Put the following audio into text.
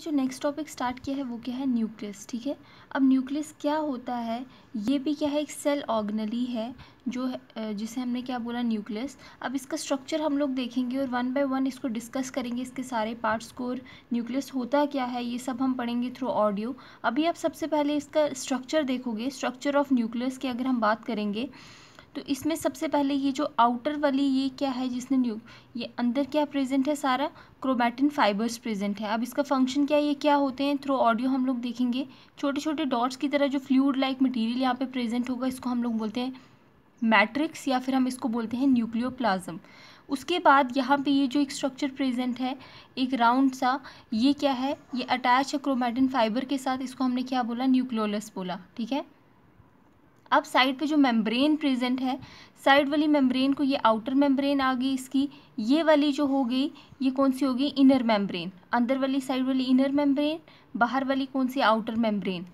जो next topic start किया है वो क्या है न्यूक्लियस ठीक है अब न्यूक्लियस क्या होता है ये भी क्या है एक सेल ऑर्गनली है जो जिसे हमने क्या बोला न्यूक्लियस अब इसका स्ट्रक्चर हम लोग देखेंगे और वन बाय वन इसको डिस्कस करेंगे इसके सारे पार्ट्स को और न्यूक्लियस होता क्या है ये सब हम पढ़ेंगे थ्रू ऑडियो अभी आप सबसे पहले इसका स्ट्रक्चर देखोगे स्ट्रक्चर ऑफ न्यूक्लियस की अगर हम बात करेंगे तो इसमें सबसे पहले ये जो आउटर वाली ये क्या है जिसने न्यू ये अंदर क्या प्रेजेंट है सारा क्रोमैटिन फाइबर्स प्रेजेंट है अब इसका फंक्शन क्या है ये क्या होते हैं थ्रू ऑडियो हम लोग देखेंगे छोटे छोटे डॉट्स की तरह जो फ्लूड लाइक मटीरियल यहाँ पर प्रेजेंट होगा इसको हम लोग बोलते हैं मैट्रिक्स या फिर हम इसको बोलते हैं न्यूक्लियो उसके बाद यहाँ पे ये जो एक स्ट्रक्चर प्रेजेंट है एक राउंड सा ये क्या है ये अटैच है क्रोमैटिन फाइबर के साथ इसको हमने क्या बोला न्यूक्लोलस बोला ठीक है अब साइड पे जो मेम्ब्रेन प्रेजेंट है साइड वाली मेम्ब्रेन को ये आउटर मेम्ब्रेन आ गई इसकी ये वाली जो हो गई ये कौन सी हो गई इनर मेम्ब्रेन अंदर वाली साइड वाली इनर मेम्ब्रेन बाहर वाली कौन सी आउटर मेम्ब्रेन